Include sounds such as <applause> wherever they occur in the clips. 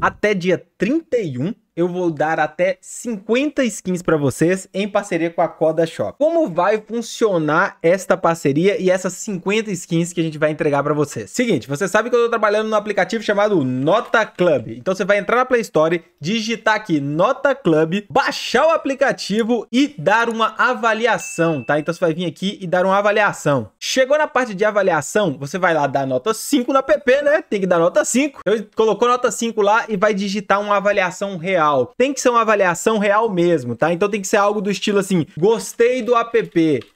até dia 31 eu vou dar até 50 skins para vocês em parceria com a Coda Shop. Como vai funcionar esta parceria e essas 50 skins que a gente vai entregar para vocês? Seguinte, você sabe que eu estou trabalhando no aplicativo chamado Nota Club. Então você vai entrar na Play Store, digitar aqui Nota Club, baixar o aplicativo e dar uma avaliação, tá? Então você vai vir aqui e dar uma avaliação. Chegou na parte de avaliação, você vai lá dar nota 5 na PP, né? Tem que dar nota 5. Eu então, colocou nota 5 lá e vai digitar uma avaliação real real. Tem que ser uma avaliação real mesmo, tá? Então tem que ser algo do estilo assim: gostei do app,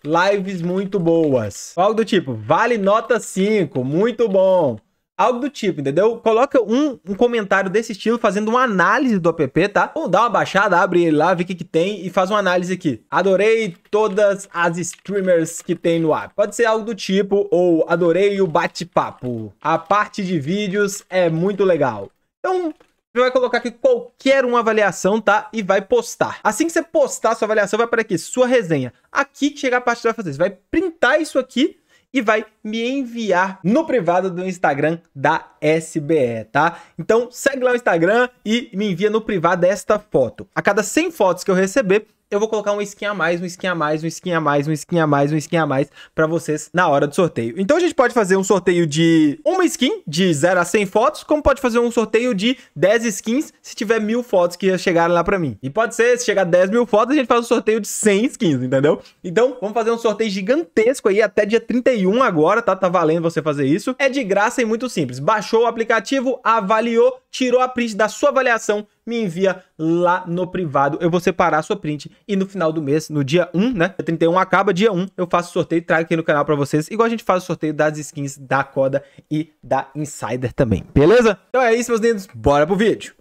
lives muito boas. Algo do tipo, vale nota 5, muito bom. Algo do tipo, entendeu? Coloca um, um, comentário desse estilo fazendo uma análise do app, tá? Ou dá uma baixada, abre ele lá, vê o que, que tem e faz uma análise aqui. Adorei todas as streamers que tem no app. Pode ser algo do tipo, ou adorei o bate-papo. A parte de vídeos é muito legal. Então, vai colocar aqui qualquer uma avaliação, tá? E vai postar. Assim que você postar sua avaliação, vai para aqui, sua resenha. Aqui que chega a parte que vai fazer. Você vai printar isso aqui e vai me enviar no privado do Instagram da SBE, tá? Então segue lá o Instagram e me envia no privado esta foto. A cada 100 fotos que eu receber, eu vou colocar um skin a mais, um skin a mais, um skin a mais, um skin a mais, um skin a mais pra vocês na hora do sorteio. Então a gente pode fazer um sorteio de uma skin, de 0 a 100 fotos, como pode fazer um sorteio de 10 skins, se tiver mil fotos que chegaram lá pra mim. E pode ser, se chegar 10 mil fotos, a gente faz um sorteio de 100 skins, entendeu? Então vamos fazer um sorteio gigantesco aí até dia 31 agora, tá? Tá valendo você fazer isso. É de graça e muito simples. Baixou o aplicativo, avaliou, tirou a print da sua avaliação, me envia lá no privado. Eu vou separar a sua print e no final do mês, no dia 1, né? 31 acaba, dia 1, eu faço sorteio, trago aqui no canal para vocês, igual a gente faz o sorteio das skins da Coda e da Insider também, beleza? Então é isso, meus lindos, bora pro vídeo!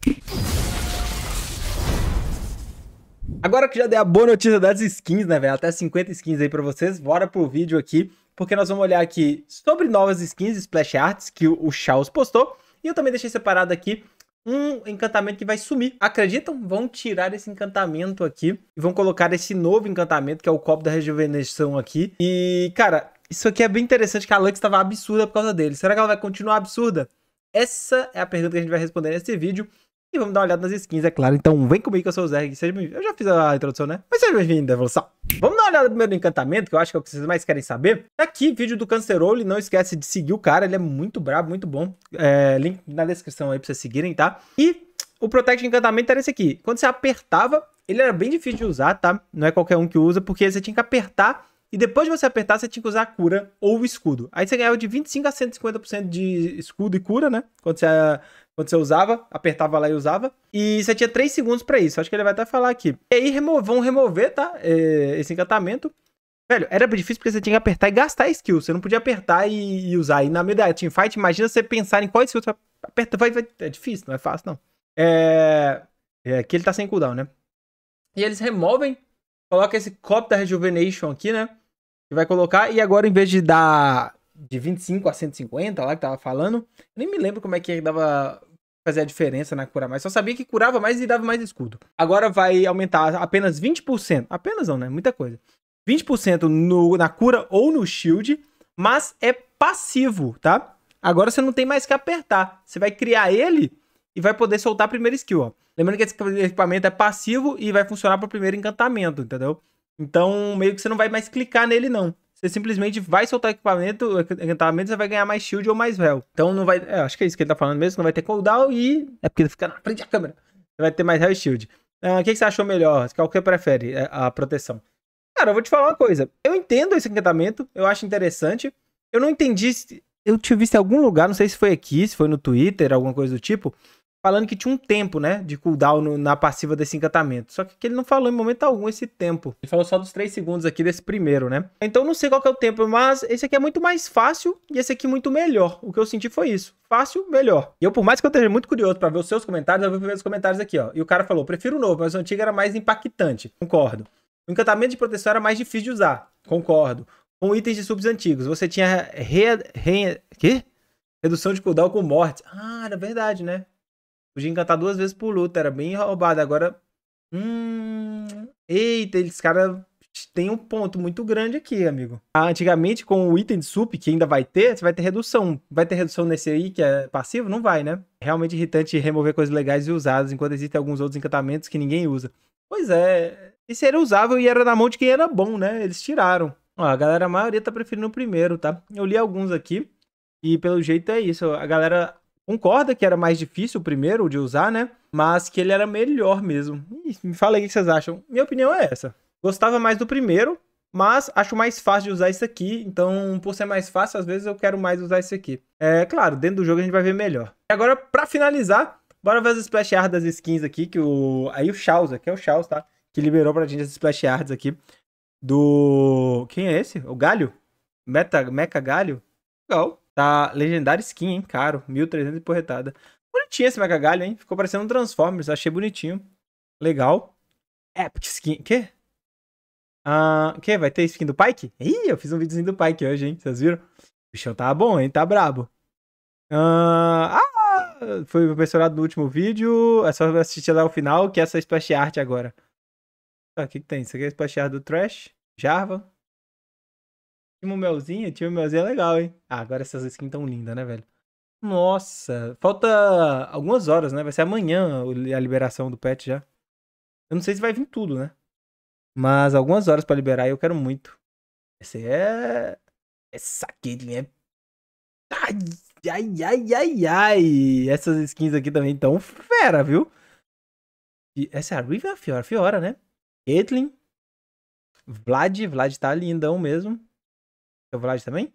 Agora que já dei a boa notícia das skins, né, velho? Até 50 skins aí pra vocês, bora pro vídeo aqui, porque nós vamos olhar aqui sobre novas skins Splash Arts que o Charles postou, e eu também deixei separado aqui um encantamento que vai sumir. Acreditam? Vão tirar esse encantamento aqui e vão colocar esse novo encantamento, que é o copo da rejuvenescção aqui. E, cara, isso aqui é bem interessante, que a Lux estava absurda por causa dele. Será que ela vai continuar absurda? Essa é a pergunta que a gente vai responder nesse vídeo. E vamos dar uma olhada nas skins, é claro. Então vem comigo que eu sou o Zerg. Seja bem-vindo. Eu já fiz a introdução, né? Mas seja bem-vindo, evolução. Vamos dar uma olhada primeiro no encantamento, que eu acho que é o que vocês mais querem saber. Tá aqui, vídeo do Cancerole. Não esquece de seguir o cara, ele é muito brabo, muito bom. É, link na descrição aí pra vocês seguirem, tá? E o Protect Encantamento era esse aqui. Quando você apertava, ele era bem difícil de usar, tá? Não é qualquer um que usa, porque você tinha que apertar e depois de você apertar, você tinha que usar a cura ou o escudo. Aí você ganhava de 25 a 150% de escudo e cura, né? Quando você, quando você usava, apertava lá e usava. E você tinha 3 segundos para isso. Acho que ele vai até falar aqui. E aí remo vão remover, tá? É, esse encantamento. Velho, era difícil porque você tinha que apertar e gastar a skill. Você não podia apertar e, usar. E na medida da teamfight, imagina você pensar em qual skill você aperta. Vai, vai, é difícil, não é fácil, não. É... é. Aqui ele tá sem cooldown, né? E eles removem. Coloca esse copo da Rejuvenation aqui, né? que vai colocar. E agora, em vez de dar de 25 a 150 lá que tava falando, nem me lembro como é que dava fazer a diferença na cura mais. Só sabia que curava mais e dava mais escudo. Agora vai aumentar apenas 20%. Apenas não, né? Muita coisa. 20% no, na cura ou no shield, mas é passivo, tá? Agora você não tem mais que apertar. Você vai criar ele e vai poder soltar a primeira skill, ó. Lembrando que esse equipamento é passivo e vai funcionar para o primeiro encantamento, entendeu? Então, meio que você não vai mais clicar nele, não. Você simplesmente vai soltar equipamento, equipamento você vai ganhar mais shield ou mais réu. Então não vai. É, acho que é isso que ele tá falando mesmo, não vai ter cooldown e. É porque ele fica na frente da câmera. Você vai ter mais e shield. Ah, o uh, que, que, você achou melhor? Qual que você prefere? É, a proteção. Cara, eu vou te falar uma coisa. Eu entendo esse encantamento, eu acho interessante. Eu não entendi. Se... Eu te visto em algum lugar, não sei se foi aqui, se foi no Twitter, alguma coisa do tipo falando que tinha um tempo, né, de cooldown no, na passiva desse encantamento. Só que ele não falou em momento algum esse tempo. Ele falou só dos 3 segundos aqui desse primeiro, né? Então não sei qual é o tempo, mas esse aqui é muito mais fácil e esse aqui muito melhor. O que eu senti foi isso. Fácil, melhor. E eu, por mais que eu esteja muito curioso para ver os seus comentários, eu vou ver os comentários aqui, ó. E o cara falou, prefiro o novo, mas o antigo era mais impactante. Concordo. O encantamento de proteção era mais difícil de usar. Concordo. Com itens de subs antigos, você tinha re... re... Quê? Redução de cooldown com morte. Ah, era verdade, né? Podia encantar duas vezes por luta, era bem roubado. Agora, hum, eita, eles cara tem um ponto muito grande aqui, amigo. Ah, antigamente, com o item de sup, que ainda vai ter, você vai ter redução. Vai ter redução nesse aí, que é passivo? Não vai, né? É realmente irritante remover coisas legais e usadas, enquanto existem alguns outros encantamentos que ninguém usa. Pois é, esse era usável e era na mão de quem era bom, né? Eles tiraram. Ó, a galera, a maioria tá preferindo o primeiro, tá? Eu li alguns aqui e pelo jeito é isso. A galera concorda que era mais difícil o primeiro de usar, né? Mas que ele era melhor mesmo. Ih, me fala aí o que vocês acham. Minha opinião é essa. Gostava mais do primeiro, mas acho mais fácil de usar isso aqui. Então, por ser mais fácil, às vezes eu quero mais usar isso aqui. É claro, dentro do jogo a gente vai ver melhor. E agora, para finalizar, bora ver as splash art das skins aqui, que o. Aí o Chaos, aqui é o Chaos, tá? Que liberou pra gente as splash arts aqui. Do. Quem é esse? O Galho? Meta... Mecha Galho? Legal. Tá legendário skin, hein? Caro. 1.300 e porretada. Bonitinho esse mega hein? Ficou parecendo um Transformers. Achei bonitinho. Legal. Epic skin. Quê? Ah, que? Vai ter skin do Pike? Ih, eu fiz um videozinho do Pike hoje, hein? Vocês viram? O bichão tá bom, hein? Tá brabo. ah ah, foi mencionado no último vídeo. É só assistir lá o final, que é essa splash art agora. Ah, o que, que tem? Isso aqui é splash art do Trash, jarva Timo Melzinho? Timo Melzinho é legal, hein? Ah, agora essas skins tão lindas, né, velho? Nossa, falta algumas horas, né? Vai ser amanhã a liberação do patch já. Eu não sei se vai vir tudo, né? Mas algumas horas para liberar e eu quero muito. Esse é. Essa aqui é. Ai, ai, ai, ai, ai. Essas skins aqui também estão fera, viu? essa é a Riven a Fiora, Fiora, né? Caitlyn. Vlad, Vlad tá lindão mesmo. É o Vlad também?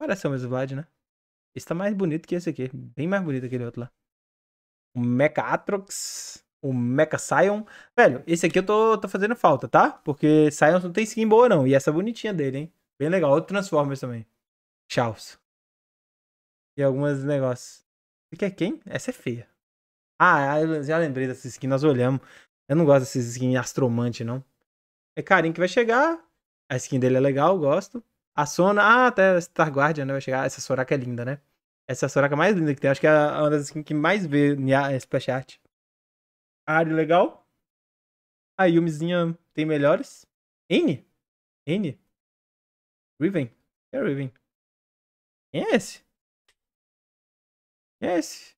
Parece o mesmo Vlad, né? Esse tá mais bonito que esse aqui. Bem mais bonito que aquele outro lá. O Mecha Atrox. O Mecha Scion. Velho, esse aqui eu tô, tô fazendo falta, tá? Porque Scion não tem skin boa, não. E essa é bonitinha dele, hein? Bem legal. Outro Transformers também. Charles. E algumas negócios. Esse aqui é quem? Essa é feia. Ah, já lembrei dessa skin. Nós olhamos. Eu não gosto dessas skins astromante, não. É carinho que vai chegar. A skin dele é legal, gosto. A Sona, ah, até Star Guardian, né? Vai chegar. Essa Soraka é linda, né? Essa é a Soraka mais linda que tem. Acho que é uma das skins assim, que mais vê em Splash Art. A Ari, legal. A Yumizinha tem melhores. N? N? Riven? É Riven. Quem é esse? Quem é esse?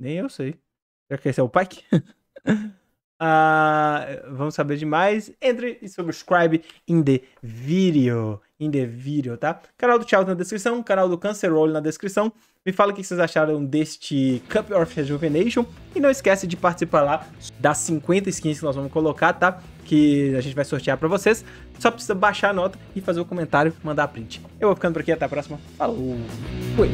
Nem eu sei. Será que esse é o Pike? <laughs> Uh, vamos saber demais. Entre e subscribe in the video. In the video, tá? Canal do Tchau na descrição, canal do Cancer Roll na descrição. Me fala o que vocês acharam deste Cup of Rejuvenation. E não esquece de participar lá das 50 skins que nós vamos colocar, tá? Que a gente vai sortear pra vocês. Só precisa baixar a nota e fazer o um comentário, mandar a print. Eu vou ficando por aqui, até a próxima. Falou! Fui!